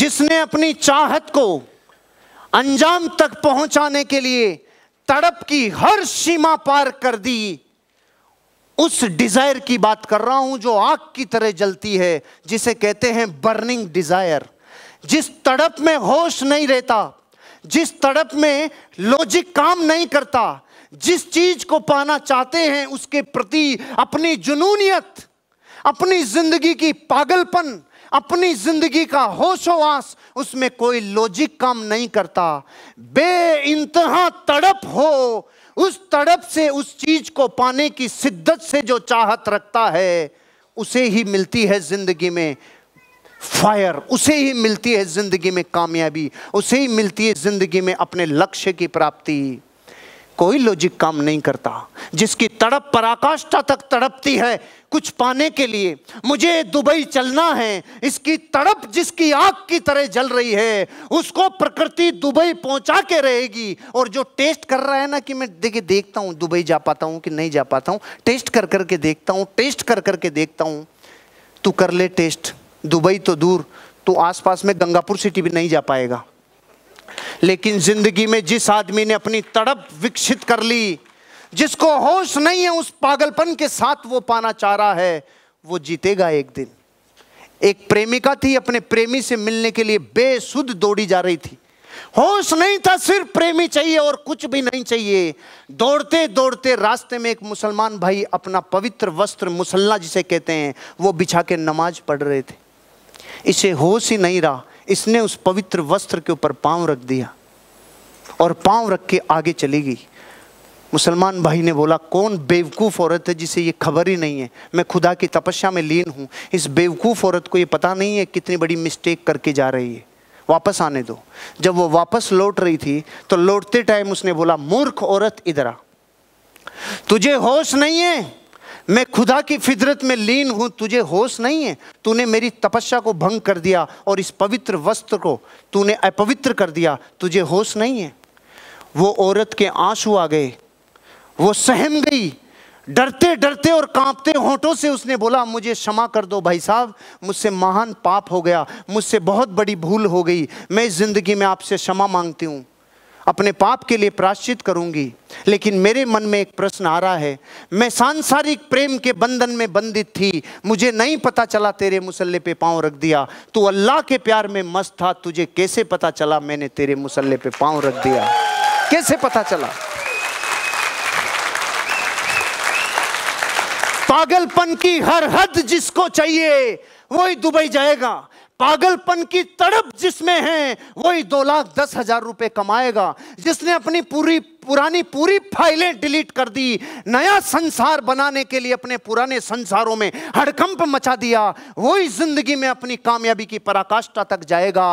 जिसने अपनी चाहत को अंजाम तक पहुंचाने के लिए तड़प की हर सीमा पार कर दी उस डिजायर की बात कर रहा हूं जो आग की तरह जलती है जिसे कहते हैं बर्निंग डिजायर जिस तड़प में होश नहीं रहता जिस तड़प में लॉजिक काम नहीं करता जिस चीज को पाना चाहते हैं उसके प्रति अपनी जुनूनियत अपनी जिंदगी की पागलपन अपनी जिंदगी का होशोवास उसमें कोई लॉजिक काम नहीं करता बे इंतहा तड़प हो उस तड़प से उस चीज को पाने की शिद्दत से जो चाहत रखता है उसे ही मिलती है जिंदगी में फायर उसे ही मिलती है जिंदगी में कामयाबी उसे ही मिलती है जिंदगी में अपने लक्ष्य की प्राप्ति कोई लॉजिक काम नहीं करता जिसकी तड़प पराकाष्ठा तक तड़पती है कुछ पाने के लिए मुझे दुबई चलना है इसकी तड़प जिसकी आग की तरह जल रही है उसको प्रकृति दुबई पहुंचा के रहेगी और जो टेस्ट कर रहा है ना कि मैं देखिए देखता हूं दुबई जा पाता हूं कि नहीं जा पाता हूं टेस्ट कर करके देखता हूं टेस्ट कर करके देखता हूं तू कर ले टेस्ट दुबई तो दूर तो आसपास में गंगापुर सिटी भी नहीं जा पाएगा लेकिन जिंदगी में जिस आदमी ने अपनी तड़प विकसित कर ली जिसको होश नहीं है उस पागलपन के साथ वो पाना चाह रहा है वो जीतेगा एक दिन एक प्रेमिका थी अपने प्रेमी से मिलने के लिए बेसुध दौड़ी जा रही थी होश नहीं था सिर्फ प्रेमी चाहिए और कुछ भी नहीं चाहिए दौड़ते दौड़ते रास्ते में एक मुसलमान भाई अपना पवित्र वस्त्र मुसल्ला जिसे कहते हैं वो बिछा के नमाज पढ़ रहे थे इसे होश ही नहीं रहा इसने उस पवित्र वस्त्र के ऊपर पांव रख दिया और पांव रख के आगे चली गई मुसलमान भाई ने बोला कौन बेवकूफ़ औरत है जिसे ये खबर ही नहीं है मैं खुदा की तपस्या में लीन हूँ इस बेवकूफ़ औरत को ये पता नहीं है कितनी बड़ी मिस्टेक करके जा रही है वापस आने दो जब वो वापस लौट रही थी तो लौटते टाइम उसने बोला मूर्ख औरत इधर आ तुझे होश नहीं है मैं खुदा की फितरत में लीन हूँ तुझे होश नहीं है तूने मेरी तपस्या को भंग कर दिया और इस पवित्र वस्त्र को तूने अपवित्र कर दिया तुझे होश नहीं है वो औरत के आंसू आ गए वो सहम गई डरते डरते और कांपते होठों से उसने बोला मुझे क्षमा कर दो भाई साहब मुझसे महान पाप हो गया मुझसे बहुत बड़ी भूल हो गई मैं इस ज़िंदगी में आपसे क्षमा मांगती हूँ अपने पाप के लिए प्राश्चित करूंगी लेकिन मेरे मन में एक प्रश्न आ रहा है मैं सांसारिक प्रेम के बंधन में बंधित थी मुझे नहीं पता चला तेरे मुसल्ले पे पांव रख दिया तू अल्लाह के प्यार में मस्त था तुझे कैसे पता चला मैंने तेरे मुसल्ले पे पांव रख दिया कैसे पता चला पागलपन की हर हद जिसको चाहिए वही दुबई जाएगा पागलपन की तड़प जिसमें है वही दो लाख दस हजार रुपए कमाएगा जिसने अपनी पूरी पुरानी पूरी फाइलें डिलीट कर दी नया संसार बनाने के लिए अपने पुराने संसारों में हड़कंप मचा दिया वो इस जिंदगी में अपनी कामयाबी की पराकाष्ठा तक जाएगा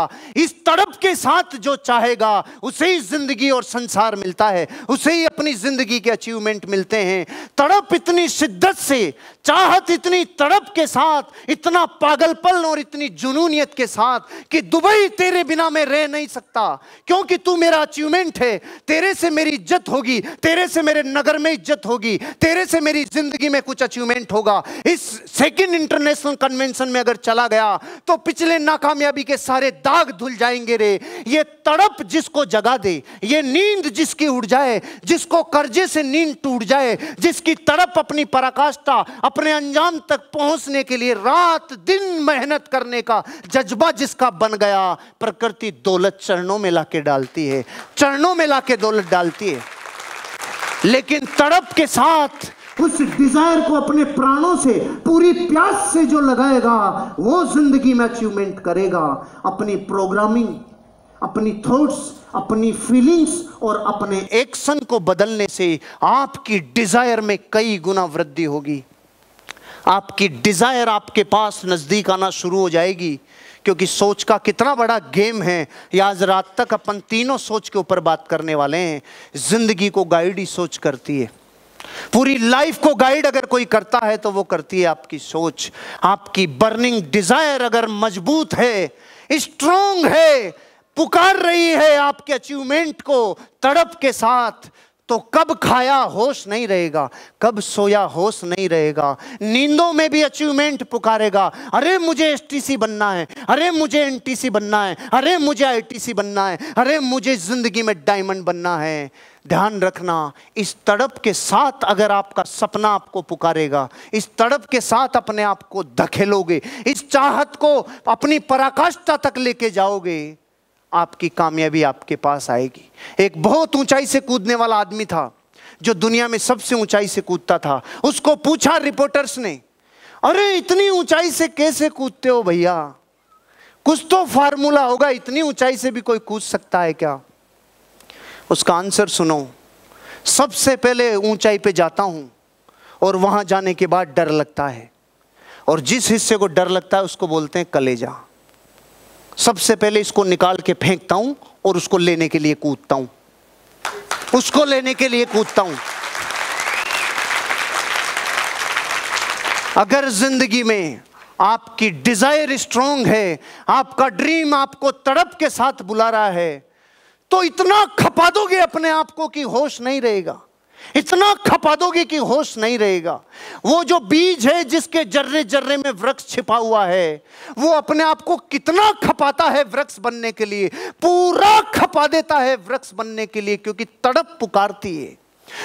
इस तड़प के साथ जो चाहेगा उसे ही जिंदगी और संसार मिलता है उसे ही अपनी जिंदगी के अचीवमेंट मिलते हैं तड़प इतनी शिद्दत से चाहत इतनी तड़प के साथ इतना पागलपल और इतनी जुनूनियत के साथ कि दुबई तेरे बिना मैं रह नहीं सकता क्योंकि तू मेरा अचीवमेंट है तेरे से मेरी इज्जत होगी तेरे से मेरे नगर में इज्जत होगी तेरे से मेरी जिंदगी में कुछ अचीवमेंट होगा इस सेकेंड इंटरनेशनल कन्वेंशन में अगर चला गया तो पिछले नाकामयाबी के सारे दाग धुल जाएंगे रे ये तड़प जिसको जगा दे ये नींद जिसकी उड़ जाए जिसको कर्जे से नींद टूट जाए जिसकी तड़प अपनी पराकाष्ठा अपने अंजाम तक पहुंचने के लिए रात दिन मेहनत करने का जज्बा जिसका बन गया प्रकृति दौलत चरणों में लाके डालती है चरणों में लाके दौलत डालती है चाहिए लेकिन तड़प के साथ उस डिजायर को अपने प्राणों से पूरी प्यास से जो लगाएगा वो जिंदगी में अचीवमेंट करेगा अपनी प्रोग्रामिंग अपनी थॉट्स अपनी फीलिंग्स और अपने एक्शन को बदलने से आपकी डिजायर में कई गुना वृद्धि होगी आपकी डिजायर आपके पास नजदीक आना शुरू हो जाएगी क्योंकि सोच का कितना बड़ा गेम है या आज रात तक अपन तीनों सोच के ऊपर बात करने वाले हैं जिंदगी को गाइड ही सोच करती है पूरी लाइफ को गाइड अगर कोई करता है तो वो करती है आपकी सोच आपकी बर्निंग डिजायर अगर मजबूत है स्ट्रोंग है पुकार रही है आपके अचीवमेंट को तड़प के साथ तो कब खाया होश नहीं रहेगा कब सोया होश नहीं रहेगा नींदों में भी अचीवमेंट पुकारेगा अरे मुझे एसटीसी बनना है अरे मुझे एनटीसी बनना है अरे मुझे आईटीसी बनना है अरे मुझे ज़िंदगी में डायमंड बनना है ध्यान रखना इस तड़प के साथ अगर आपका सपना आपको पुकारेगा इस तड़प के साथ अपने आप को धकेलोगे इस चाहत को अपनी पराकाष्ठा तक लेके जाओगे आपकी कामयाबी आपके पास आएगी एक बहुत ऊंचाई से कूदने वाला आदमी था जो दुनिया में सबसे ऊंचाई से कूदता था उसको पूछा रिपोर्टर्स ने अरे इतनी ऊंचाई से कैसे कूदते हो भैया कुछ तो फार्मूला होगा इतनी ऊंचाई से भी कोई कूद सकता है क्या उसका आंसर सुनो सबसे पहले ऊंचाई पे जाता हूं और वहां जाने के बाद डर लगता है और जिस हिस्से को डर लगता है उसको बोलते हैं कलेजा सबसे पहले इसको निकाल के फेंकता हूं और उसको लेने के लिए कूदता हूं उसको लेने के लिए कूदता हूं अगर जिंदगी में आपकी डिजायर स्ट्रांग है आपका ड्रीम आपको तड़प के साथ बुला रहा है तो इतना खपा दोगे अपने आप को कि होश नहीं रहेगा इतना खपा दोगे कि होश नहीं रहेगा वो जो बीज है जिसके जर्रे जर्रे में वृक्ष छिपा हुआ है वो अपने आप को कितना खपाता है वृक्ष बनने के लिए पूरा खपा देता है वृक्ष बनने के लिए क्योंकि तड़प पुकारती है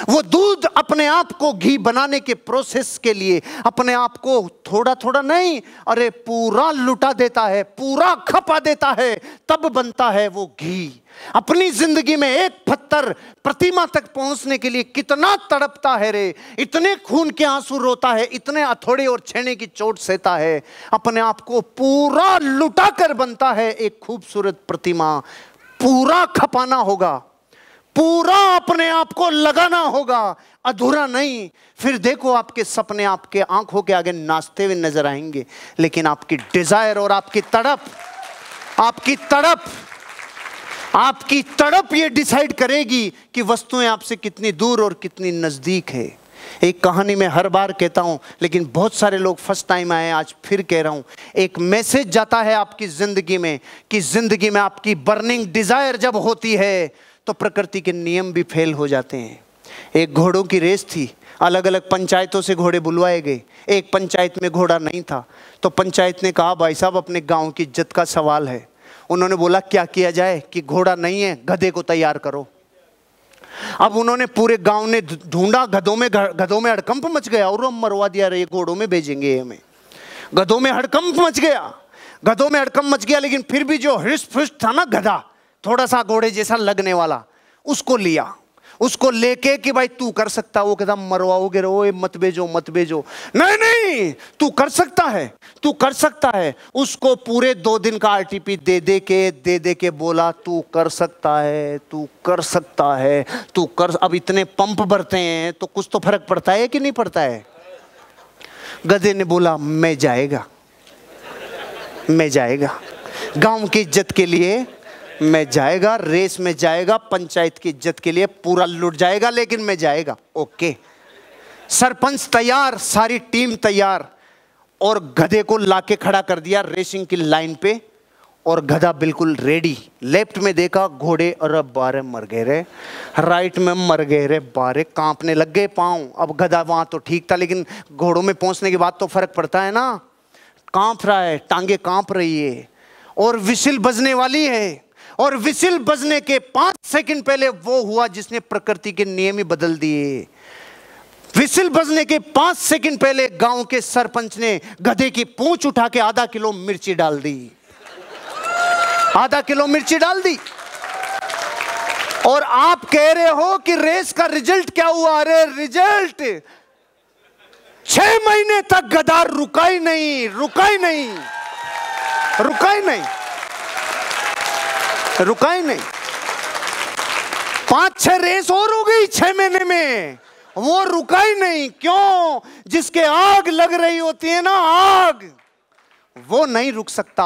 वो दूध अपने आप को घी बनाने के प्रोसेस के लिए अपने आप को थोड़ा थोड़ा नहीं अरे पूरा लुटा देता है पूरा खपा देता है तब बनता है वो घी अपनी जिंदगी में एक पत्थर प्रतिमा तक पहुंचने के लिए कितना तड़पता है रे इतने खून के आंसू रोता है इतने अथोड़े और छेने की चोट सहता है अपने आप को पूरा लुटा कर बनता है एक खूबसूरत प्रतिमा पूरा खपाना होगा पूरा अपने आप को लगाना होगा अधूरा नहीं फिर देखो आपके सपने आपके आंखों के आगे नाचते हुए नजर आएंगे लेकिन आपकी डिजायर और आपकी तड़प आपकी तड़प आपकी तड़प ये डिसाइड करेगी कि वस्तुएं आपसे कितनी दूर और कितनी नज़दीक है एक कहानी मैं हर बार कहता हूं लेकिन बहुत सारे लोग फर्स्ट टाइम आए आज फिर कह रहा हूं एक मैसेज जाता है आपकी ज़िंदगी में कि ज़िंदगी में आपकी बर्निंग डिज़ायर जब होती है तो प्रकृति के नियम भी फेल हो जाते हैं एक घोड़ों की रेस थी अलग अलग पंचायतों से घोड़े बुलवाए गए एक पंचायत में घोड़ा नहीं था तो पंचायत ने कहा भाई साहब अपने गांव की इज्जत का सवाल है उन्होंने बोला क्या किया जाए कि घोड़ा नहीं है गधे को तैयार करो अब उन्होंने पूरे गांव ने ढूंढा गधों में गधों में हड़कंप मच गया और हम मरवा दिया रहे घोड़ों में भेजेंगे हमें गधों में हड़कंप मच गया गधों में हड़कंप मच गया लेकिन फिर भी जो हृष्ट था ना गधा थोड़ा सा घोड़े जैसा लगने वाला उसको लिया उसको लेके कि भाई तू कर सकता वो कहता मरवाओगे रो मत भेजो मत भेजो नहीं नहीं तू कर सकता है तू कर सकता है उसको पूरे दो दिन का आरटीपी दे दे के दे दे के बोला तू कर सकता है तू कर सकता है तू कर अब इतने पंप भरते हैं तो कुछ तो फर्क पड़ता है कि नहीं पड़ता है गधे ने बोला मैं जाएगा मैं जाएगा गांव की इज्जत के लिए मैं जाएगा रेस में जाएगा पंचायत की इज्जत के लिए पूरा लुट जाएगा लेकिन मैं जाएगा ओके सरपंच तैयार सारी टीम तैयार और गधे को लाके खड़ा कर दिया रेसिंग की लाइन पे और गधा बिल्कुल रेडी लेफ्ट में देखा घोड़े और अब बारे मर गए रे राइट में मर गए रे बारे कांपने लग गए पाँव अब गधा वहाँ तो ठीक था लेकिन घोड़ों में पहुँचने के बाद तो फर्क पड़ता है ना कांप रहा है टांगे कांप रही है और विशिल बजने वाली है और विसिल बजने के पांच सेकंड पहले वो हुआ जिसने प्रकृति के नियम ही बदल दिए विसिल बजने के पांच सेकंड पहले गांव के सरपंच ने गधे की पूंछ उठा के आधा किलो मिर्ची डाल दी आधा किलो मिर्ची डाल दी और आप कह रहे हो कि रेस का रिजल्ट क्या हुआ अरे रिजल्ट छह महीने तक गदार रुका ही नहीं रुका ही नहीं रुका ही नहीं रुका ही नहीं पांच छह रेस और हो गई छह महीने में वो रुका ही नहीं क्यों जिसके आग लग रही होती है ना आग वो नहीं रुक सकता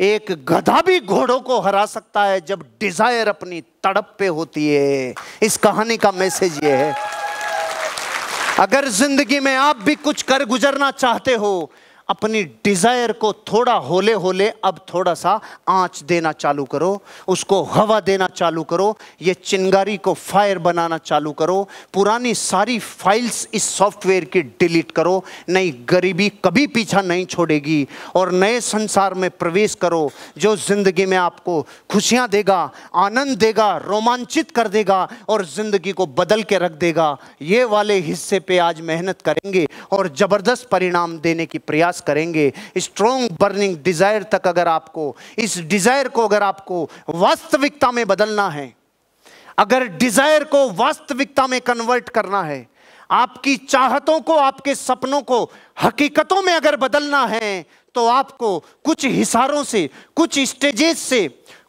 एक गधा भी घोड़ों को हरा सकता है जब डिजायर अपनी तड़प पे होती है इस कहानी का मैसेज ये है अगर जिंदगी में आप भी कुछ कर गुजरना चाहते हो अपनी डिज़ायर को थोड़ा होले होले अब थोड़ा सा आँच देना चालू करो उसको हवा देना चालू करो ये चिंगारी को फायर बनाना चालू करो पुरानी सारी फाइल्स इस सॉफ्टवेयर की डिलीट करो नई गरीबी कभी पीछा नहीं छोड़ेगी और नए संसार में प्रवेश करो जो ज़िंदगी में आपको खुशियाँ देगा आनंद देगा रोमांचित कर देगा और ज़िंदगी को बदल के रख देगा ये वाले हिस्से पर आज मेहनत करेंगे और ज़बरदस्त परिणाम देने की प्रयास प्रयास करेंगे स्ट्रॉन्ग बर्निंग डिज़ायर तक अगर आपको इस डिज़ायर को अगर आपको वास्तविकता में बदलना है अगर डिज़ायर को वास्तविकता में कन्वर्ट करना है आपकी चाहतों को आपके सपनों को हकीकतों में अगर बदलना है तो आपको कुछ हिसारों से कुछ स्टेजेस से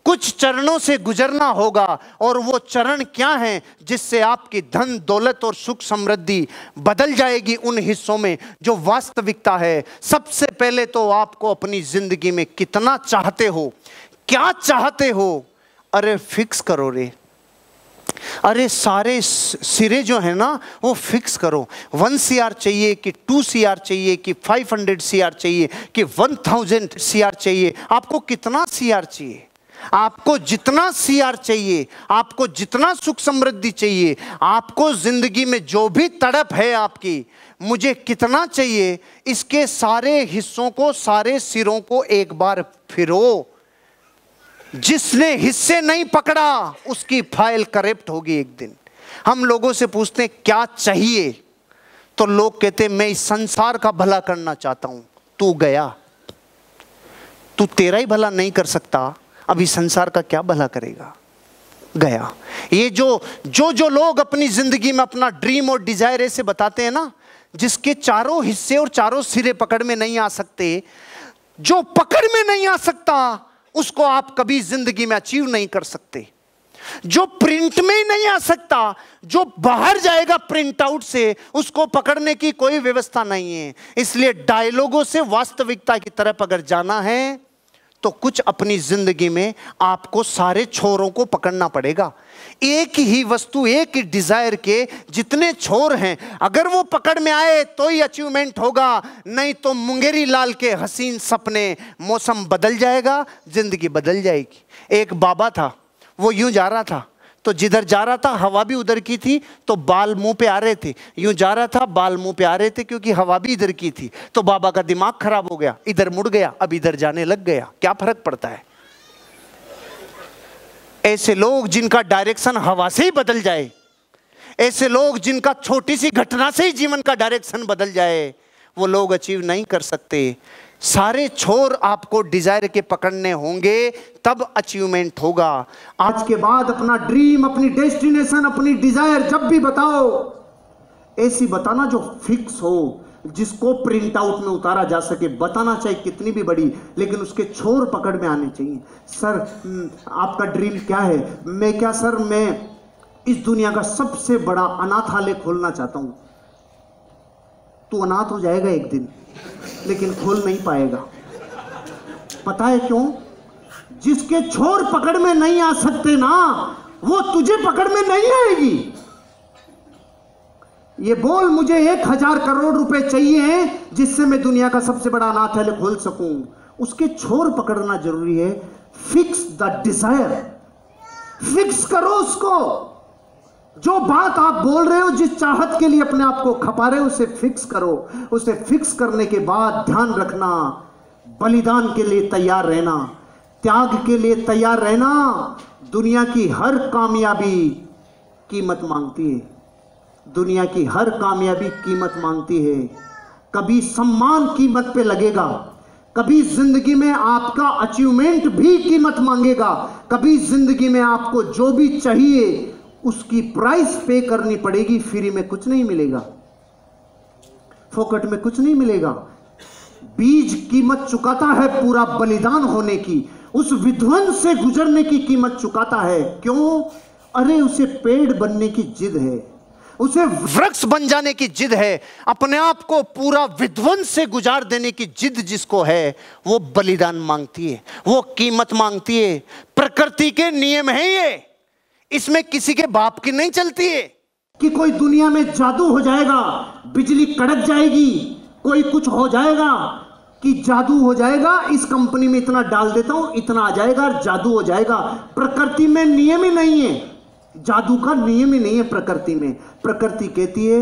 कुछ चरणों से गुजरना होगा और वो चरण क्या हैं जिससे आपकी धन दौलत और सुख समृद्धि बदल जाएगी उन हिस्सों में जो वास्तविकता है सबसे पहले तो आपको अपनी जिंदगी में कितना चाहते हो क्या चाहते हो अरे फिक्स करो रे अरे सारे सिरे जो है ना वो फिक्स करो वन सी आर चाहिए कि टू सी आर चाहिए कि फाइव हंड्रेड सी आर चाहिए कि वन थाउजेंड सी आर चाहिए आपको कितना सी आर चाहिए आपको जितना सीआर चाहिए आपको जितना सुख समृद्धि चाहिए आपको जिंदगी में जो भी तड़प है आपकी मुझे कितना चाहिए इसके सारे हिस्सों को सारे सिरों को एक बार फिरो जिसने हिस्से नहीं पकड़ा उसकी फाइल करेप्ट होगी एक दिन हम लोगों से पूछते हैं क्या चाहिए तो लोग कहते मैं इस संसार का भला करना चाहता हूं तू गया तू तेरा ही भला नहीं कर सकता अभी संसार का क्या भला करेगा गया ये जो जो जो लोग अपनी जिंदगी में अपना ड्रीम और डिजायर ऐसे बताते हैं ना जिसके चारों हिस्से और चारों सिरे पकड़ में नहीं आ सकते जो पकड़ में नहीं आ सकता उसको आप कभी जिंदगी में अचीव नहीं कर सकते जो प्रिंट में ही नहीं आ सकता जो बाहर जाएगा प्रिंट आउट से उसको पकड़ने की कोई व्यवस्था नहीं है इसलिए डायलॉगों से वास्तविकता की तरफ अगर जाना है तो कुछ अपनी जिंदगी में आपको सारे छोरों को पकड़ना पड़ेगा एक ही वस्तु एक ही डिजायर के जितने छोर हैं अगर वो पकड़ में आए तो ही अचीवमेंट होगा नहीं तो मुंगेरी लाल के हसीन सपने मौसम बदल जाएगा जिंदगी बदल जाएगी एक बाबा था वो यूं जा रहा था तो जिधर जा रहा था हवा भी उधर की थी तो बाल मुंह पे आ रहे थे यूं जा रहा था बाल मुंह पे आ रहे थे क्योंकि हवा भी इधर की थी तो बाबा का दिमाग खराब हो गया इधर मुड़ गया अब इधर जाने लग गया क्या फर्क पड़ता है ऐसे लोग जिनका डायरेक्शन हवा से ही बदल जाए ऐसे लोग जिनका छोटी सी घटना से ही जीवन का डायरेक्शन बदल जाए वो लोग अचीव नहीं कर सकते सारे छोर आपको डिजायर के पकड़ने होंगे तब अचीवमेंट होगा आज के बाद अपना ड्रीम अपनी डेस्टिनेशन अपनी डिजायर जब भी बताओ ऐसी बताना जो फिक्स हो जिसको प्रिंट आउट में उतारा जा सके बताना चाहिए कितनी भी बड़ी लेकिन उसके छोर पकड़ में आने चाहिए सर हम्म, आपका ड्रीम क्या है मैं क्या सर मैं इस दुनिया का सबसे बड़ा अनाथालय खोलना चाहता हूं तू अनाथ हो जाएगा एक दिन लेकिन खोल नहीं पाएगा पता है क्यों जिसके छोर पकड़ में नहीं आ सकते ना वो तुझे पकड़ में नहीं आएगी ये बोल मुझे एक हजार करोड़ रुपए चाहिए जिससे मैं दुनिया का सबसे बड़ा अनाथ है खोल सकूं उसके छोर पकड़ना जरूरी है फिक्स द डिजायर फिक्स करो उसको जो बात आप बोल रहे हो जिस चाहत के लिए अपने आप को खपा रहे हो उसे फिक्स करो उसे फिक्स करने के बाद ध्यान रखना बलिदान के लिए तैयार रहना त्याग के लिए तैयार रहना दुनिया की हर कामयाबी कीमत मांगती है दुनिया की हर कामयाबी कीमत मांगती है कभी सम्मान कीमत पे लगेगा कभी जिंदगी में आपका अचीवमेंट भी कीमत मांगेगा कभी जिंदगी में आपको जो भी चाहिए उसकी प्राइस पे करनी पड़ेगी फ्री में कुछ नहीं मिलेगा फोकट में कुछ नहीं मिलेगा बीज कीमत चुकाता है पूरा बलिदान होने की उस विध्वंस से गुजरने की कीमत चुकाता है क्यों अरे उसे पेड़ बनने की जिद है उसे वृक्ष बन जाने की जिद है अपने आप को पूरा विध्वंस से गुजार देने की जिद जिसको है वो बलिदान मांगती है वो कीमत मांगती है प्रकृति के नियम है ये इसमें किसी के बाप की नहीं चलती है कि कोई दुनिया में जादू हो जाएगा बिजली कड़क जाएगी कोई कुछ हो जाएगा कि जादू हो जाएगा इस कंपनी में इतना डाल देता हूं इतना आ जाएगा जादू हो जाएगा प्रकृति में नियम ही नहीं है जादू का नियम ही नहीं है प्रकृति में प्रकृति कहती है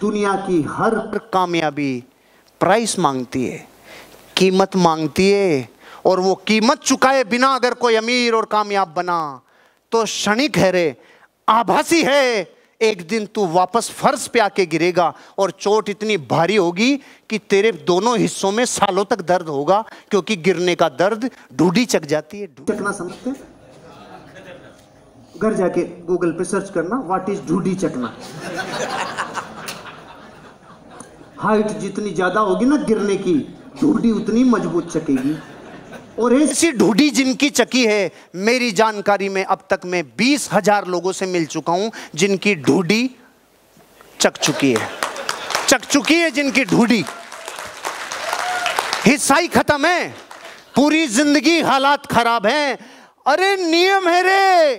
दुनिया की हर कामयाबी प्राइस मांगती है कीमत मांगती है और वो कीमत चुकाए बिना अगर कोई अमीर और कामयाब बना तो क्षणिक है रे आभासी है एक दिन तू वापस फर्श पे आके गिरेगा और चोट इतनी भारी होगी कि तेरे दोनों हिस्सों में सालों तक दर्द होगा क्योंकि गिरने का दर्द ढूढ़ी चक जाती है चकना समझते घर जाके गूगल पे सर्च करना व्हाट इज ढूढ़ी चकना हाइट जितनी ज्यादा होगी ना गिरने की ढूढ़ी उतनी मजबूत चकेगी और ऐसी ढूढ़ी जिनकी चकी है मेरी जानकारी में अब तक मैं बीस हजार लोगों से मिल चुका हूं जिनकी ढूढ़ी चक चुकी है चक चुकी है जिनकी ढूढ़ी हिस्सा ही खत्म है पूरी जिंदगी हालात खराब हैं अरे नियम है रे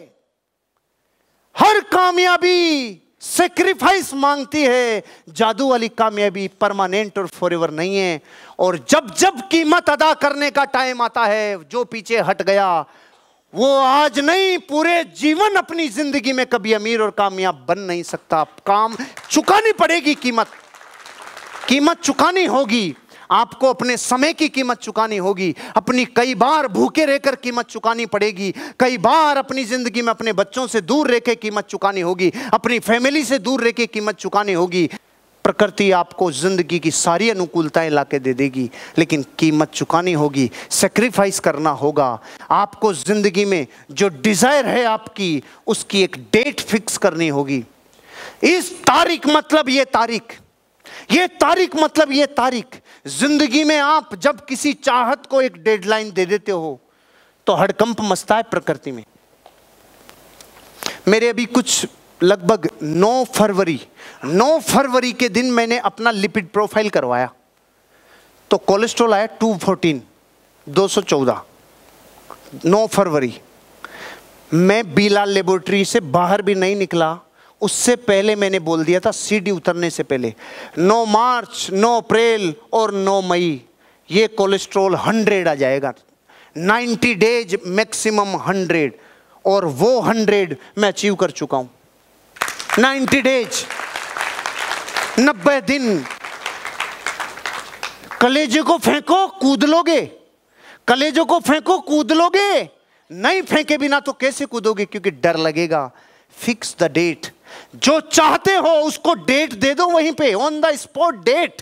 हर कामयाबी सेक्रीफाइस मांगती है जादू वाली कामयाबी परमानेंट और फॉरएवर नहीं है और जब जब कीमत अदा करने का टाइम आता है जो पीछे हट गया वो आज नहीं पूरे जीवन अपनी जिंदगी में कभी अमीर और कामयाब बन नहीं सकता काम चुकानी पड़ेगी कीमत कीमत चुकानी होगी आपको अपने समय की कीमत चुकानी होगी अपनी कई बार भूखे रहकर कीमत चुकानी पड़ेगी कई बार अपनी ज़िंदगी में अपने बच्चों से दूर रहकर कीमत चुकानी होगी अपनी फैमिली से दूर रहकर कीमत चुकानी होगी प्रकृति आपको ज़िंदगी की सारी अनुकूलताएं ला के दे देगी लेकिन कीमत चुकानी होगी सेक्रीफाइस करना होगा आपको ज़िंदगी में जो डिज़ायर है आपकी उसकी एक डेट फिक्स करनी होगी इस तारीख मतलब ये तारीख ये तारीख मतलब ये तारीख जिंदगी में आप जब किसी चाहत को एक डेडलाइन दे देते हो तो हड़कंप मस्ता है प्रकृति में मेरे अभी कुछ लगभग 9 फरवरी 9 फरवरी के दिन मैंने अपना लिपिड प्रोफाइल करवाया तो कोलेस्ट्रॉल आया 214 214 9 फरवरी मैं बीला लेबोरेटरी से बाहर भी नहीं निकला उससे पहले मैंने बोल दिया था सीडी उतरने से पहले नो मार्च नो अप्रैल और नो मई ये कोलेस्ट्रोल हंड्रेड आ जाएगा नाइन्टी डेज मैक्सिमम हंड्रेड और वो हंड्रेड मैं अचीव कर चुका हूं नाइन्टी डेज नब्बे दिन कलेजे को फेंको कूद लोगे कलेजे को फेंको कूद लोगे नहीं फेंके बिना तो कैसे कूदोगे क्योंकि डर लगेगा फिक्स द डेट जो चाहते हो उसको डेट दे दो वहीं पे ऑन द स्पॉट डेट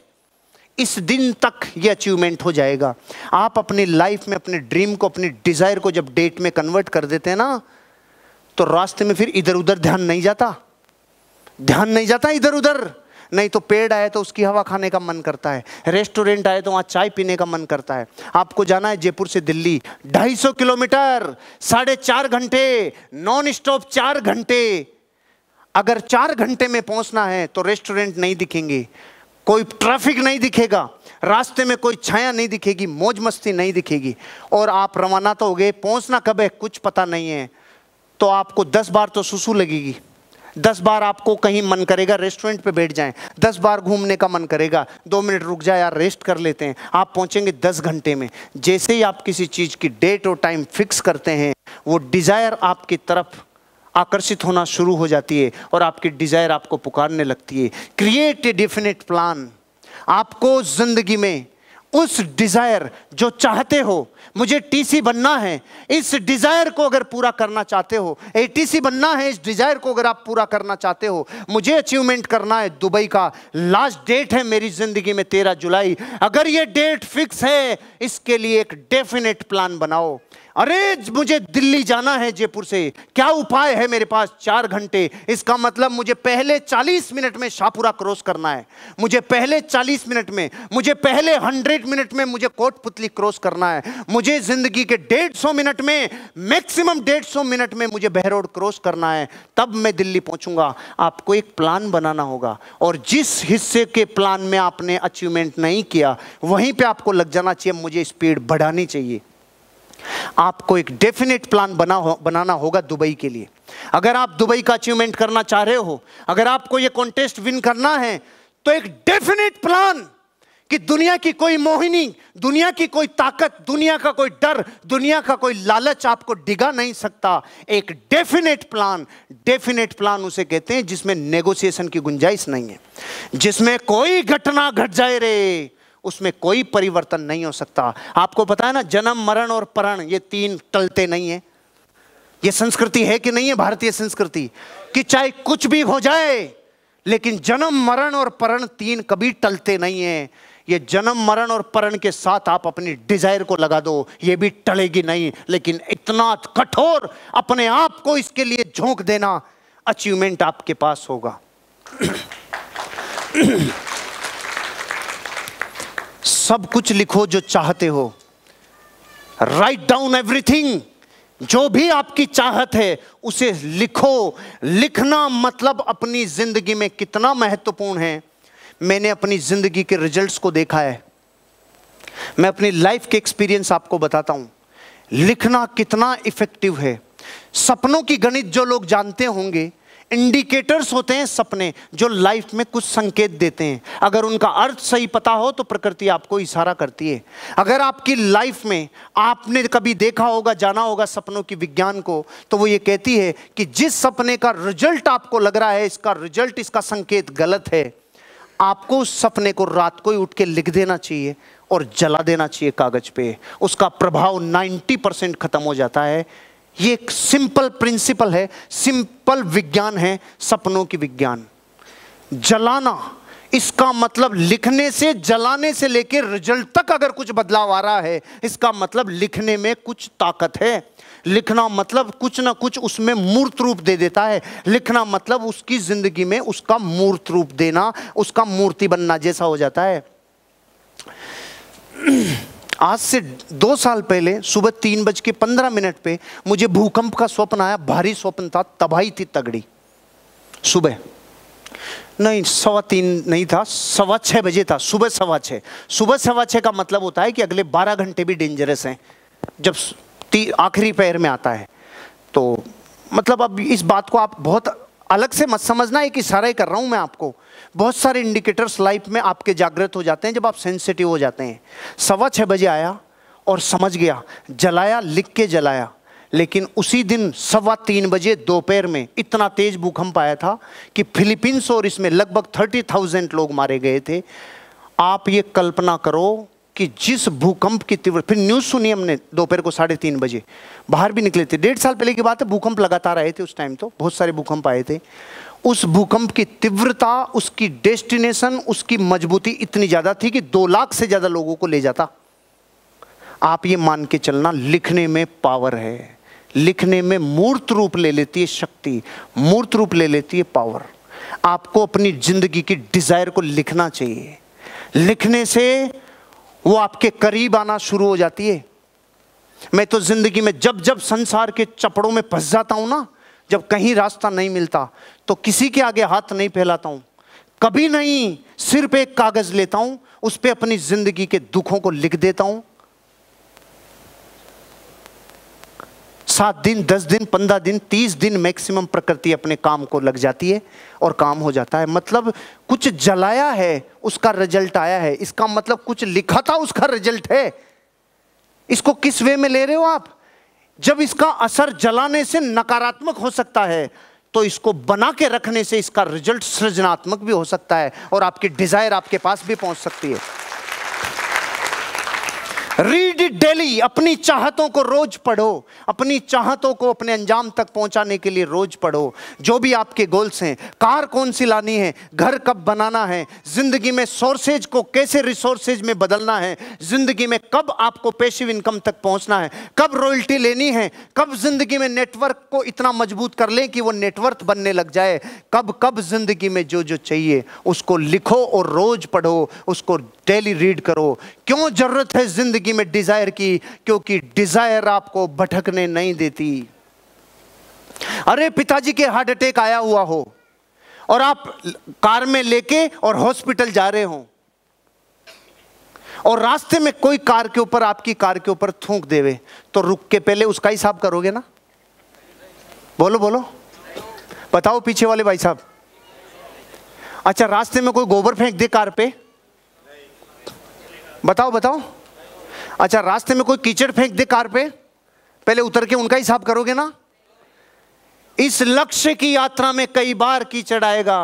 इस दिन तक ये अचीवमेंट हो जाएगा आप अपनी लाइफ में अपने ड्रीम को अपनी डिजायर को जब डेट में कन्वर्ट कर देते हैं ना तो रास्ते में फिर इधर उधर ध्यान नहीं जाता ध्यान नहीं जाता इधर उधर नहीं तो पेड़ आए तो उसकी हवा खाने का मन करता है रेस्टोरेंट आए तो वहां चाय पीने का मन करता है आपको जाना है जयपुर से दिल्ली 250 किलोमीटर साढ़े चार घंटे नॉन स्टॉप चार घंटे अगर चार घंटे में पहुंचना है तो रेस्टोरेंट नहीं दिखेंगे कोई ट्रैफिक नहीं दिखेगा रास्ते में कोई छाया नहीं दिखेगी मौज मस्ती नहीं दिखेगी और आप रवाना तो हो गए पहुंचना कब है कुछ पता नहीं है तो आपको दस बार तो सुसु लगेगी दस बार आपको कहीं मन करेगा रेस्टोरेंट पे बैठ जाएं दस बार घूमने का मन करेगा दो मिनट रुक जाए यार रेस्ट कर लेते हैं आप पहुंचेंगे दस घंटे में जैसे ही आप किसी चीज़ की डेट और टाइम फिक्स करते हैं वो डिज़ायर आपकी तरफ आकर्षित होना शुरू हो जाती है और आपकी डिज़ायर आपको पुकारने लगती है क्रिएट ए डिफिनेट प्लान आपको जिंदगी में उस डिज़ायर जो चाहते हो मुझे टीसी बनना है इस डिज़ायर को अगर पूरा करना चाहते हो एटीसी बनना है इस डिज़ायर को अगर आप पूरा करना चाहते हो मुझे अचीवमेंट करना है दुबई का लास्ट डेट है मेरी ज़िंदगी में तेरह जुलाई अगर ये डेट फिक्स है इसके लिए एक डेफिनेट प्लान बनाओ अरे मुझे दिल्ली जाना है जयपुर से क्या उपाय है मेरे पास चार घंटे इसका मतलब मुझे पहले चालीस मिनट में शाहपुरा क्रॉस करना है मुझे पहले चालीस मिनट में मुझे पहले हंड्रेड मिनट में मुझे कोटपुतली क्रॉस करना है मुझे जिंदगी के डेढ़ सौ मिनट में मैक्सिमम डेढ़ सौ मिनट में मुझे बहरोड क्रॉस करना है तब मैं दिल्ली पहुंचूंगा आपको एक प्लान बनाना होगा और जिस हिस्से के प्लान में आपने अचीवमेंट नहीं किया वहीं पे आपको लग जाना चाहिए मुझे स्पीड बढ़ानी चाहिए आपको एक डेफिनेट प्लान बना हो, बनाना होगा दुबई के लिए अगर आप दुबई का अचीवमेंट करना चाह रहे हो अगर आपको यह कॉन्टेस्ट विन करना है तो एक डेफिनेट प्लान कि दुनिया की कोई मोहिनी दुनिया की कोई ताकत दुनिया का कोई डर दुनिया का कोई लालच आपको डिगा नहीं सकता एक डेफिनेट प्लान डेफिनेट प्लान उसे कहते हैं जिसमें नेगोशिएशन की गुंजाइश नहीं है जिसमें कोई घटना घट जाए रे उसमें कोई परिवर्तन नहीं हो सकता आपको पता है ना जन्म मरण और परण ये तीन टलते नहीं है ये संस्कृति है कि नहीं है भारतीय संस्कृति कि चाहे कुछ भी हो जाए लेकिन जन्म मरण और परण तीन कभी टलते नहीं है ये जन्म मरण और परण के साथ आप अपनी डिजायर को लगा दो ये भी टलेगी नहीं लेकिन इतना कठोर अपने आप को इसके लिए झोंक देना अचीवमेंट आपके पास होगा सब कुछ लिखो जो चाहते हो राइट डाउन एवरीथिंग जो भी आपकी चाहत है उसे लिखो लिखना मतलब अपनी जिंदगी में कितना महत्वपूर्ण है मैंने अपनी ज़िंदगी के रिजल्ट्स को देखा है मैं अपनी लाइफ के एक्सपीरियंस आपको बताता हूँ लिखना कितना इफ़ेक्टिव है सपनों की गणित जो लोग जानते होंगे इंडिकेटर्स होते हैं सपने जो लाइफ में कुछ संकेत देते हैं अगर उनका अर्थ सही पता हो तो प्रकृति आपको इशारा करती है अगर आपकी लाइफ में आपने कभी देखा होगा जाना होगा सपनों की विज्ञान को तो वो ये कहती है कि जिस सपने का रिजल्ट आपको लग रहा है इसका रिजल्ट इसका संकेत गलत है आपको उस सपने को रात को ही उठ के लिख देना चाहिए और जला देना चाहिए कागज पे उसका प्रभाव 90 परसेंट खत्म हो जाता है ये एक सिंपल प्रिंसिपल है सिंपल विज्ञान है सपनों की विज्ञान जलाना इसका मतलब लिखने से जलाने से लेकर रिजल्ट तक अगर कुछ बदलाव आ रहा है इसका मतलब लिखने में कुछ ताकत है लिखना मतलब कुछ ना कुछ उसमें मूर्त रूप दे देता है लिखना मतलब उसकी ज़िंदगी में उसका मूर्त रूप देना उसका मूर्ति बनना जैसा हो जाता है आज से दो साल पहले सुबह तीन बज के पंद्रह मिनट पे मुझे भूकंप का स्वप्न आया भारी स्वप्न था तबाही थी तगड़ी सुबह नहीं सवा तीन नहीं था सवा छः बजे था सुबह सवा छः सुबह सवा छः का मतलब होता है कि अगले बारह घंटे भी डेंजरस हैं जब आखिरी पैर में आता है तो मतलब अब इस बात को आप बहुत अलग से मत समझना एक सारा ही कर रहा हूँ मैं आपको बहुत सारे इंडिकेटर्स लाइफ में आपके जागृत हो जाते हैं जब आप सेंसिटिव हो जाते हैं सवा छः बजे आया और समझ गया जलाया लिख के जलाया लेकिन उसी दिन सवा तीन बजे दोपहर में इतना तेज भूकंप आया था कि फिलीपींस और इसमें लगभग थर्टी थाउजेंड लोग मारे गए थे आप ये कल्पना करो कि जिस भूकंप की तीव्र फिर न्यूज़ सुनी हमने दोपहर को साढ़े तीन बजे बाहर भी निकले थे डेढ़ साल पहले की बात है भूकंप लगातार आए थे उस टाइम तो बहुत सारे भूकंप आए थे उस भूकंप की तीव्रता उसकी डेस्टिनेशन उसकी मजबूती इतनी ज़्यादा थी कि दो लाख से ज़्यादा लोगों को ले जाता आप ये मान के चलना लिखने में पावर है लिखने में मूर्त रूप ले लेती है शक्ति मूर्त रूप ले लेती है पावर आपको अपनी जिंदगी की डिज़ायर को लिखना चाहिए लिखने से वो आपके करीब आना शुरू हो जाती है मैं तो जिंदगी में जब जब संसार के चपड़ों में फंस जाता हूँ ना जब कहीं रास्ता नहीं मिलता तो किसी के आगे हाथ नहीं फैलाता हूँ कभी नहीं सिर्फ एक कागज़ लेता हूँ उस पर अपनी ज़िंदगी के दुखों को लिख देता हूँ सात दिन दस दिन पंद्रह दिन तीस दिन मैक्सिमम प्रकृति अपने काम को लग जाती है और काम हो जाता है मतलब कुछ जलाया है उसका रिजल्ट आया है इसका मतलब कुछ लिखा था उसका रिजल्ट है इसको किस वे में ले रहे हो आप जब इसका असर जलाने से नकारात्मक हो सकता है तो इसको बना के रखने से इसका रिजल्ट सृजनात्मक भी हो सकता है और आपकी डिज़ायर आपके पास भी पहुंच सकती है स्टडी डेली अपनी चाहतों को रोज पढ़ो अपनी चाहतों को अपने अंजाम तक पहुंचाने के लिए रोज पढ़ो जो भी आपके गोल्स हैं कार कौन सी लानी है घर कब बनाना है जिंदगी में सोर्सेज को कैसे रिसोर्सेज में बदलना है जिंदगी में कब आपको पेशिव इनकम तक पहुंचना है कब रॉयल्टी लेनी है कब जिंदगी में नेटवर्क को इतना मजबूत कर लें कि वो नेटवर्क बनने लग जाए कब कब जिंदगी में जो जो चाहिए उसको लिखो और रोज पढ़ो उसको डेली रीड करो क्यों जरूरत है जिंदगी में डिजाइन डिजायर की क्योंकि डिजायर आपको भटकने नहीं देती अरे पिताजी के हार्ट अटैक आया हुआ हो और आप कार में लेके और हॉस्पिटल जा रहे हो और रास्ते में कोई कार के ऊपर आपकी कार के ऊपर थूक देवे तो रुक के पहले उसका ही करोगे ना बोलो बोलो बताओ पीछे वाले भाई साहब अच्छा रास्ते में कोई गोबर फेंक दे कार पे बताओ बताओ अच्छा रास्ते में कोई कीचड़ फेंक दे कार पे पहले उतर के उनका हिसाब करोगे ना इस लक्ष्य की यात्रा में कई बार कीचड़ आएगा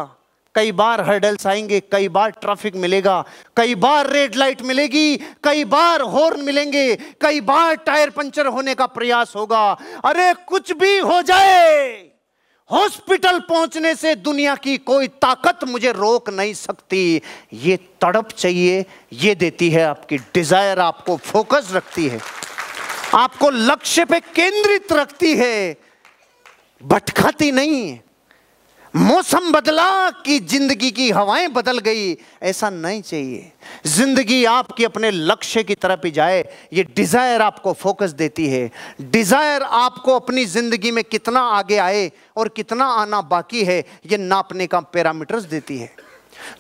कई बार हर्डल्स आएंगे कई बार ट्रैफिक मिलेगा कई बार रेड लाइट मिलेगी कई बार हॉर्न मिलेंगे कई बार टायर पंचर होने का प्रयास होगा अरे कुछ भी हो जाए हॉस्पिटल पहुंचने से दुनिया की कोई ताकत मुझे रोक नहीं सकती ये तड़प चाहिए ये देती है आपकी डिजायर आपको फोकस रखती है आपको लक्ष्य पे केंद्रित रखती है भटकाती नहीं है मौसम बदला कि जिंदगी की हवाएं बदल गई ऐसा नहीं चाहिए जिंदगी आपके अपने लक्ष्य की तरफ ही जाए ये डिज़ायर आपको फोकस देती है डिज़ायर आपको अपनी ज़िंदगी में कितना आगे आए और कितना आना बाकी है ये नापने का पैरामीटर्स देती है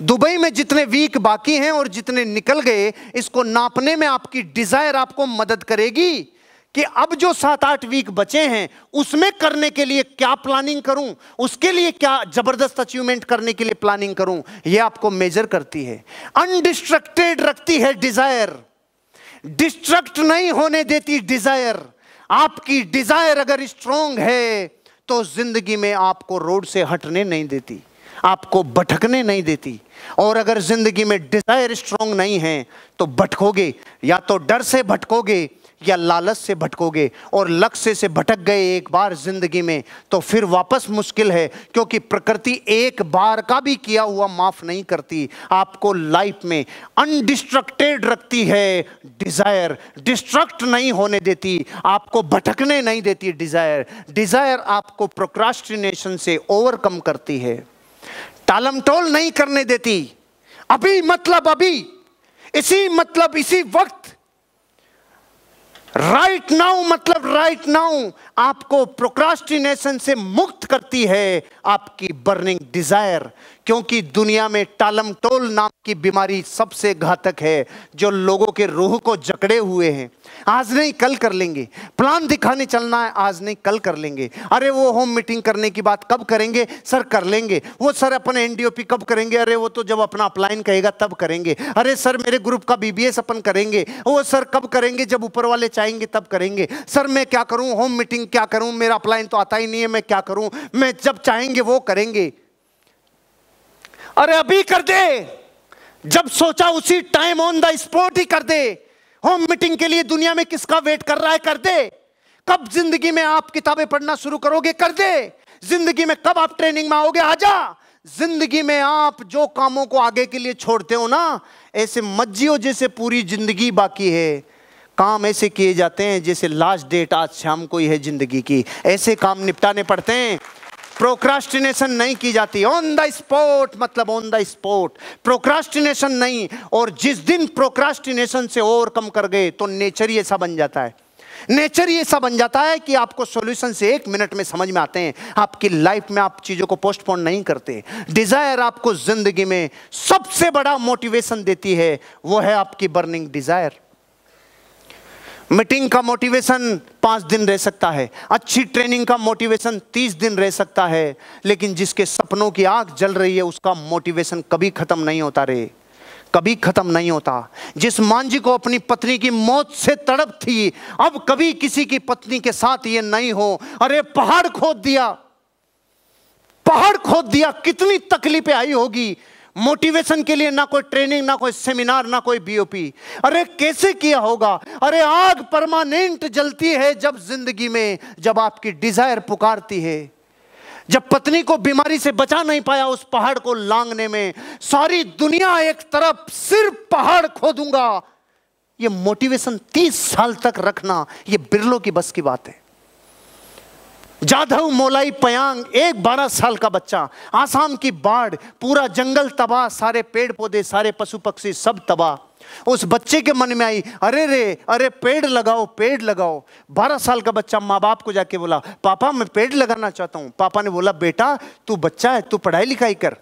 दुबई में जितने वीक बाकी हैं और जितने निकल गए इसको नापने में आपकी डिज़ायर आपको मदद करेगी कि अब जो सात आठ वीक बचे हैं उसमें करने के लिए क्या प्लानिंग करूं उसके लिए क्या जबरदस्त अचीवमेंट करने के लिए प्लानिंग करूं यह आपको मेजर करती है अनडिस्ट्रक्टेड रखती है डिजायर डिस्ट्रक्ट नहीं होने देती डिजायर आपकी डिजायर अगर स्ट्रोंग है तो जिंदगी में आपको रोड से हटने नहीं देती आपको भटकने नहीं देती और अगर जिंदगी में डिजायर स्ट्रोंग नहीं है तो भटकोगे या तो डर से भटकोगे या लालच से भटकोगे और लक्ष्य से भटक गए एक बार जिंदगी में तो फिर वापस मुश्किल है क्योंकि प्रकृति एक बार का भी किया हुआ माफ नहीं करती आपको लाइफ में अनडिस्ट्रक्टेड रखती है डिजायर डिस्ट्रक्ट नहीं होने देती आपको भटकने नहीं देती डिजायर डिजायर आपको प्रोक्रास्टिनेशन से ओवरकम करती है टालमटोल नहीं करने देती अभी मतलब अभी इसी मतलब इसी वक्त राइट नाउ मतलब राइट नाउ आपको प्रोक्रास्टिनेशन से मुक्त करती है आपकी बर्निंग डिजायर क्योंकि दुनिया में टालम टोल नाम की बीमारी सबसे घातक है जो लोगों के रूह को जकड़े हुए हैं आज नहीं कल कर लेंगे प्लान दिखाने चलना है आज नहीं कल कर लेंगे अरे वो होम मीटिंग करने की बात कब करेंगे सर कर लेंगे वो सर अपने एन कब करेंगे अरे वो तो जब अपना अपलाइन कहेगा तब करेंगे अरे सर मेरे ग्रुप का बीबीएस अपन करेंगे वो सर कब करेंगे जब ऊपर वाले चाहेंगे तब करेंगे सर मैं क्या करूं होम मीटिंग क्या करूं मेरा प्लान तो आता ही नहीं है मैं क्या करूं मैं जब चाहेंगे वो करेंगे अरे अभी कर दे जब सोचा उसी टाइम ऑन द स्पॉट ही कर दे होम मीटिंग के लिए दुनिया में किसका वेट कर रहा है कर दे कब जिंदगी में आप किताबें पढ़ना शुरू करोगे कर दे जिंदगी में कब आप ट्रेनिंग में आओगे आजा जिंदगी में आप जो कामों को आगे के लिए छोड़ते हो ना ऐसे मज्जियो जैसे पूरी जिंदगी बाकी है काम ऐसे किए जाते हैं जैसे लास्ट डेट आज शाम को ही है ज़िंदगी की ऐसे काम निपटाने पड़ते हैं प्रोक्रास्टिनेशन नहीं की जाती ऑन द स्पॉट मतलब ऑन द स्पॉट प्रोक्रास्टिनेशन नहीं और जिस दिन प्रोक्रास्टिनेशन से ओवरकम कर गए तो नेचर ही ऐसा बन जाता है नेचर ये ऐसा बन जाता है कि आपको सॉल्यूशन से एक मिनट में समझ में आते हैं आपकी लाइफ में आप चीज़ों को पोस्टपोन नहीं करते डिज़ायर आपको ज़िंदगी में सबसे बड़ा मोटिवेशन देती है वो है आपकी बर्निंग डिज़ायर मीटिंग का मोटिवेशन पाँच दिन रह सकता है अच्छी ट्रेनिंग का मोटिवेशन तीस दिन रह सकता है लेकिन जिसके सपनों की आग जल रही है उसका मोटिवेशन कभी ख़त्म नहीं होता रे कभी ख़त्म नहीं होता जिस मांझी को अपनी पत्नी की मौत से तड़प थी अब कभी किसी की पत्नी के साथ ये नहीं हो अरे पहाड़ खोद दिया पहाड़ खोद दिया कितनी तकलीफें आई होगी मोटिवेशन के लिए ना कोई ट्रेनिंग ना कोई सेमिनार ना कोई बीओपी अरे कैसे किया होगा अरे आग परमानेंट जलती है जब जिंदगी में जब आपकी डिजायर पुकारती है जब पत्नी को बीमारी से बचा नहीं पाया उस पहाड़ को लांगने में सारी दुनिया एक तरफ सिर्फ पहाड़ खोदूंगा ये मोटिवेशन तीस साल तक रखना ये बिरलों की बस की बात है जाधव मोलाई पयांग एक बारह साल का बच्चा आसाम की बाढ़ पूरा जंगल तबाह सारे पेड़ पौधे सारे पशु पक्षी सब तबाह उस बच्चे के मन में आई अरे रे अरे पेड़ लगाओ पेड़ लगाओ बारह साल का बच्चा माँ बाप को जाके बोला पापा मैं पेड़ लगाना चाहता हूँ पापा ने बोला बेटा तू बच्चा है तू पढ़ाई लिखाई कर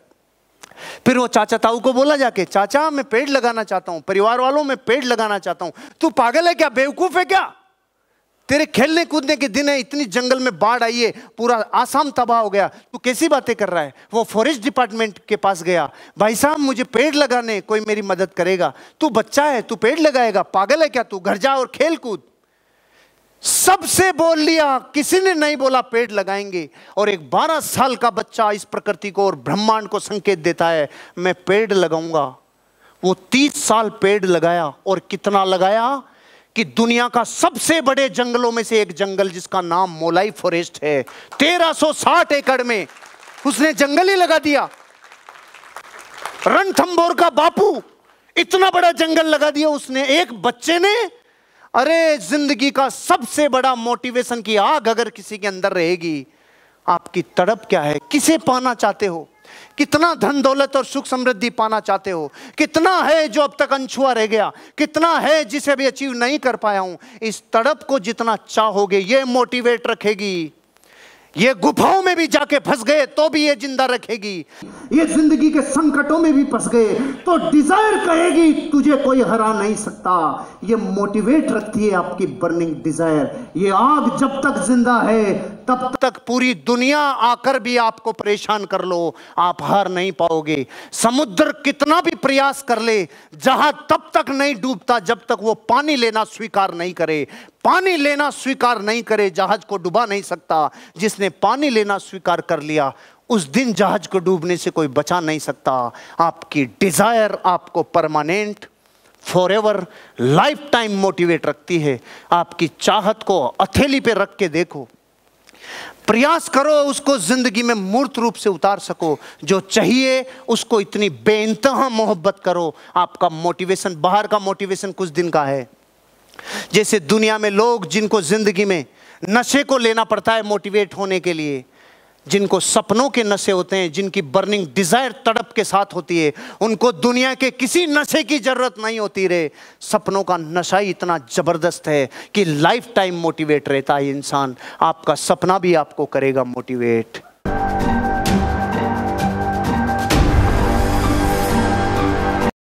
फिर वो चाचा ताऊ को बोला जाके चाचा मैं पेड़ लगाना चाहता हूँ परिवार वालों में पेड़ लगाना चाहता हूँ तू पागल है क्या बेवकूफ़ है क्या तेरे खेलने कूदने के दिन है इतनी जंगल में बाढ़ आई है पूरा आसाम तबाह हो गया तू कैसी बातें कर रहा है वो फॉरेस्ट डिपार्टमेंट के पास गया भाई साहब मुझे पेड़ लगाने कोई मेरी मदद करेगा तू बच्चा है तू पेड़ लगाएगा पागल है क्या तू घर जा और खेल कूद सबसे बोल लिया किसी ने नहीं बोला पेड़ लगाएंगे और एक 12 साल का बच्चा इस प्रकृति को और ब्रह्मांड को संकेत देता है मैं पेड़ लगाऊंगा वो 30 साल पेड़ लगाया और कितना लगाया कि दुनिया का सबसे बड़े जंगलों में से एक जंगल जिसका नाम मोलाई फॉरेस्ट है 1360 एकड़ में उसने जंगल ही लगा दिया रणथंबोर का बापू इतना बड़ा जंगल लगा दिया उसने एक बच्चे ने अरे जिंदगी का सबसे बड़ा मोटिवेशन की आग अगर किसी के अंदर रहेगी आपकी तड़प क्या है किसे पाना चाहते हो कितना धन दौलत और सुख समृद्धि पाना चाहते हो कितना है जो अब तक अनछुआ रह गया कितना है जिसे अभी अचीव नहीं कर पाया हूं इस तड़प को जितना चाहोगे ये मोटिवेट रखेगी ये गुफाओं में भी जाके फंस गए तो भी ये जिंदा रखेगी ये जिंदगी के संकटों में भी फंस गए तो डिजायर कहेगी तुझे कोई हरा नहीं सकता ये मोटिवेट रखती है आपकी बर्निंग डिजायर ये आग जब तक जिंदा है तब तक पूरी दुनिया आकर भी आपको परेशान कर लो आप हार नहीं पाओगे समुद्र कितना भी प्रयास कर ले जहां तब तक नहीं डूबता जब तक वो पानी लेना स्वीकार नहीं करे पानी लेना स्वीकार नहीं करे जहाज को डुबा नहीं सकता जिसने पानी लेना स्वीकार कर लिया उस दिन जहाज को डूबने से कोई बचा नहीं सकता आपकी डिज़ायर आपको permanent for ever life time motivate रखती है आपकी चाहत को अथेली पे रख के देखो प्रयास करो उसको जिंदगी में मूर्त रूप से उतार सको जो चाहिए उसको इतनी बेइंतहा मोहब्बत करो आपका मोटिवेशन बाहर का मोटिवेशन कुछ दिन का है जैसे दुनिया में लोग जिनको ज़िंदगी में नशे को लेना पड़ता है मोटिवेट होने के लिए जिनको सपनों के नशे होते हैं जिनकी बर्निंग डिज़ायर तड़प के साथ होती है उनको दुनिया के किसी नशे की ज़रूरत नहीं होती रे सपनों का नशा ही इतना ज़बरदस्त है कि लाइफ टाइम मोटिवेट रहता है इंसान आपका सपना भी आपको करेगा मोटिवेट